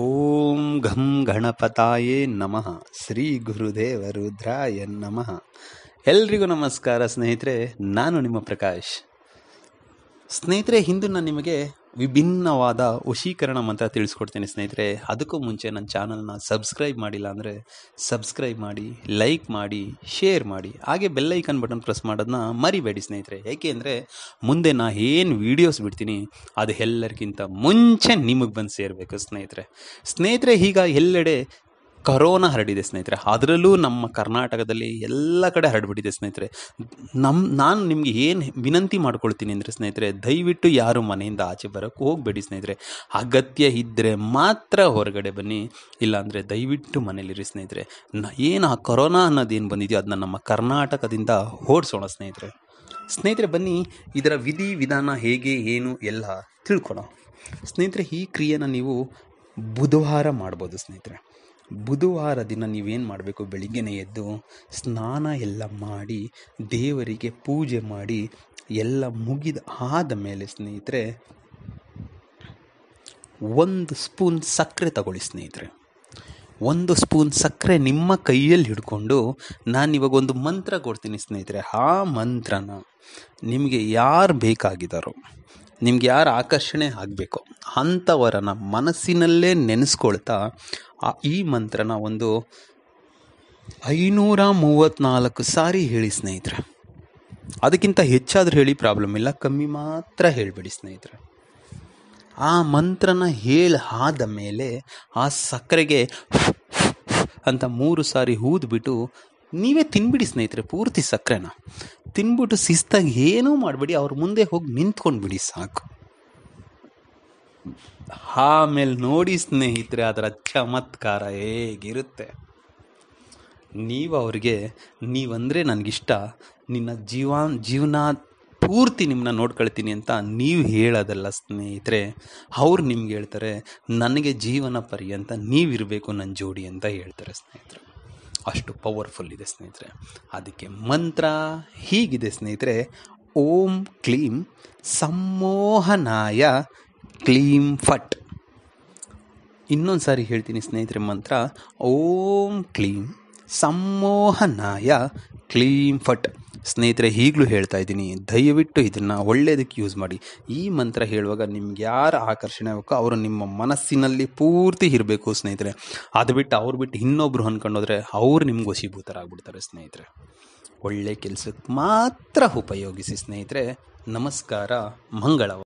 ಓಂ ಘಂ ಗಣಪತಾಯೇ ನಮಃ ಶ್ರೀ ಗುರುದೇವ ರುದ್ರಾಯ ನಮಃ ಎಲ್ರಿಗೂ ನಮಸ್ಕಾರ ಸ್ನೇಹಿತರೆ ನಾನು ನಿಮ್ಮ ಪ್ರಕಾಶ್ ಸ್ನೇಹಿತರೆ ಹಿಂದೂ ನಾನು ನಿಮಗೆ ವಿಭಿನ್ನವಾದ ವಶೀಕರಣ ಮಂತ್ರ ತಿಳಿಸ್ಕೊಡ್ತೀನಿ ಸ್ನೇಹಿತರೆ ಅದಕ್ಕೂ ಮುಂಚೆ ನನ್ನ ಚಾನಲ್ನ ಸಬ್ಸ್ಕ್ರೈಬ್ ಮಾಡಿಲ್ಲ ಅಂದರೆ ಸಬ್ಸ್ಕ್ರೈಬ್ ಮಾಡಿ ಲೈಕ್ ಮಾಡಿ ಶೇರ್ ಮಾಡಿ ಹಾಗೆ ಬೆಲ್ಲೈಕನ್ ಬಟನ್ ಪ್ರೆಸ್ ಮಾಡೋದನ್ನ ಮರಿಬೇಡಿ ಸ್ನೇಹಿತರೆ ಏಕೆ ಅಂದರೆ ಮುಂದೆ ನಾ ಏನು ವೀಡಿಯೋಸ್ ಬಿಡ್ತೀನಿ ಅದು ಎಲ್ಲರಿಗಿಂತ ಮುಂಚೆ ನಿಮಗೆ ಬಂದು ಸೇರಬೇಕು ಸ್ನೇಹಿತರೆ ಸ್ನೇಹಿತರೆ ಈಗ ಎಲ್ಲೆಡೆ ಕರೋನಾ ಹರಡಿದೆ ಸ್ನೇಹಿತರೆ ಅದರಲ್ಲೂ ನಮ್ಮ ಕರ್ನಾಟಕದಲ್ಲಿ ಎಲ್ಲ ಕಡೆ ಹರಡಿಬಿಟ್ಟಿದೆ ಸ್ನೇಹಿತರೆ ನಮ್ಮ ನಾನು ನಿಮಗೆ ಏನು ವಿನಂತಿ ಮಾಡ್ಕೊಳ್ತೀನಿ ಅಂದರೆ ಸ್ನೇಹಿತರೆ ದಯವಿಟ್ಟು ಯಾರು ಮನೆಯಿಂದ ಆಚೆ ಬರೋಕೆ ಹೋಗಬೇಡಿ ಸ್ನೇಹಿತರೆ ಅಗತ್ಯ ಇದ್ದರೆ ಮಾತ್ರ ಹೊರಗಡೆ ಬನ್ನಿ ಇಲ್ಲಾಂದರೆ ದಯವಿಟ್ಟು ಮನೇಲಿರಿ ಸ್ನೇಹಿತರೆ ಏನು ಆ ಕೊರೋನಾ ಅನ್ನೋದೇನು ಬಂದಿದೆಯೋ ಅದನ್ನ ನಮ್ಮ ಕರ್ನಾಟಕದಿಂದ ಓಡಿಸೋಣ ಸ್ನೇಹಿತರೆ ಸ್ನೇಹಿತರೆ ಬನ್ನಿ ಇದರ ವಿಧಿ ವಿಧಾನ ಹೇಗೆ ಏನು ಎಲ್ಲ ತಿಳ್ಕೊಳ ಸ್ನೇಹಿತರೆ ಈ ಕ್ರಿಯೆನ ನೀವು ಬುಧವಾರ ಮಾಡ್ಬೋದು ಸ್ನೇಹಿತರೆ ಬುಧವಾರ ದಿನ ನೀವೇನು ಮಾಡಬೇಕು ಬೆಳಿಗ್ಗೆನೆ ಎದ್ದು ಸ್ನಾನ ಎಲ್ಲ ಮಾಡಿ ದೇವರಿಗೆ ಪೂಜೆ ಮಾಡಿ ಎಲ್ಲ ಮುಗಿದ ಆದ ಮೇಲೆ ಸ್ನೇಹಿತರೆ ಒಂದು ಸ್ಪೂನ್ ಸಕ್ಕರೆ ತಗೊಳ್ಳಿ ಸ್ನೇಹಿತರೆ ಒಂದು ಸ್ಪೂನ್ ಸಕ್ಕರೆ ನಿಮ್ಮ ಕೈಯಲ್ಲಿ ಹಿಡ್ಕೊಂಡು ನಾನು ಇವಾಗ ಒಂದು ಮಂತ್ರ ಕೊಡ್ತೀನಿ ಸ್ನೇಹಿತರೆ ಆ ಮಂತ್ರನ ನಿಮಗೆ ಯಾರು ಬೇಕಾಗಿದ್ದಾರೋ ನಿಮ್ಗೆ ಯಾರು ಆಕರ್ಷಣೆ ಆಗಬೇಕು ಅಂಥವರನ್ನ ಮನಸ್ಸಿನಲ್ಲೇ ನೆನೆಸ್ಕೊಳ್ತಾ ಈ ಮಂತ್ರನ ಒಂದು ಐನೂರ ಮೂವತ್ತ್ನಾಲ್ಕು ಸಾರಿ ಹೇಳಿ ಸ್ನೇಹಿತರೆ ಅದಕ್ಕಿಂತ ಹೆಚ್ಚಾದರೂ ಹೇಳಿ ಪ್ರಾಬ್ಲಮ್ ಇಲ್ಲ ಕಮ್ಮಿ ಮಾತ್ರ ಹೇಳಿಬಿಡಿ ಸ್ನೇಹಿತರೆ ಆ ಮಂತ್ರನ ಹೇಳಿ ಆದ ಮೇಲೆ ಆ ಸಕ್ಕರೆಗೆ ಅಂತ ಮೂರು ಸಾರಿ ಹೂದ್ಬಿಟ್ಟು ನೀವೇ ತಿನ್ಬಿಡಿ ಸ್ನೇಹಿತರೆ ಪೂರ್ತಿ ಸಕ್ಕರೆನ ತಿನ್ಬಿಟ್ಟು ಶಿಸ್ತಾಗಿ ಏನೂ ಮಾಡಬೇಡಿ ಅವ್ರ ಮುಂದೆ ಹೋಗಿ ಬಿಡಿ ಸಾಕು ಆಮೇಲೆ ನೋಡಿ ಸ್ನೇಹಿತರೆ ಅದರ ಚಮತ್ಕಾರ ಹೇಗಿರುತ್ತೆ ನೀವು ಅವ್ರಿಗೆ ನೀವಂದರೆ ನನಗಿಷ್ಟ ನಿನ್ನ ಜೀವ ಜೀವನ ಪೂರ್ತಿ ನಿಮ್ಮನ್ನ ನೋಡ್ಕೊಳ್ತೀನಿ ಅಂತ ನೀವು ಹೇಳೋದಲ್ಲ ಸ್ನೇಹಿತರೆ ಅವ್ರು ನಿಮ್ಗೆ ಹೇಳ್ತಾರೆ ನನಗೆ ಜೀವನ ಪರ್ಯಂತ ನೀವಿರಬೇಕು ನನ್ನ ಜೋಡಿ ಅಂತ ಹೇಳ್ತಾರೆ ಸ್ನೇಹಿತರು ಅಷ್ಟು ಪವರ್ಫುಲ್ ಇದೆ ಸ್ನೇಹಿತರೆ ಅದಕ್ಕೆ ಮಂತ್ರ ಹೀಗಿದೆ ಸ್ನೇಹಿತರೆ ಓಂ ಕ್ಲೀಂ ಸಮ್ಮೋಹನಾಯ ಕ್ಲೀಂ ಫಟ್ ಇನ್ನೊಂದು ಸಾರಿ ಹೇಳ್ತೀನಿ ಸ್ನೇಹಿತರೆ ಮಂತ್ರ ಓಂ ಕ್ಲೀಂ ಸಮ್ಮೋಹನಾಯ ಕ್ಲೀಂ ಫಟ್ ಸ್ನೇಹಿತರೆ ಈಗಲೂ ಹೇಳ್ತಾ ಇದ್ದೀನಿ ದಯವಿಟ್ಟು ಇದನ್ನು ಒಳ್ಳೆಯದಕ್ಕೆ ಯೂಸ್ ಮಾಡಿ ಈ ಮಂತ್ರ ಹೇಳುವಾಗ ನಿಮ್ಗೆ ಯಾರು ಆಕರ್ಷಣೆ ಆಗಬೇಕೋ ಅವರು ನಿಮ್ಮ ಮನಸ್ಸಿನಲ್ಲಿ ಪೂರ್ತಿ ಇರಬೇಕು ಸ್ನೇಹಿತರೆ ಅದು ಬಿಟ್ಟು ಅವ್ರು ಬಿಟ್ಟು ಇನ್ನೊಬ್ರು ಅಂದ್ಕೊಂಡೋದ್ರೆ ಅವ್ರು ನಿಮ್ಗೆ ವಶೀಭೂತರಾಗ್ಬಿಡ್ತಾರೆ ಸ್ನೇಹಿತರೆ ಒಳ್ಳೆ ಕೆಲಸಕ್ಕೆ ಮಾತ್ರ ಉಪಯೋಗಿಸಿ ಸ್ನೇಹಿತರೆ ನಮಸ್ಕಾರ ಮಂಗಳವಾರ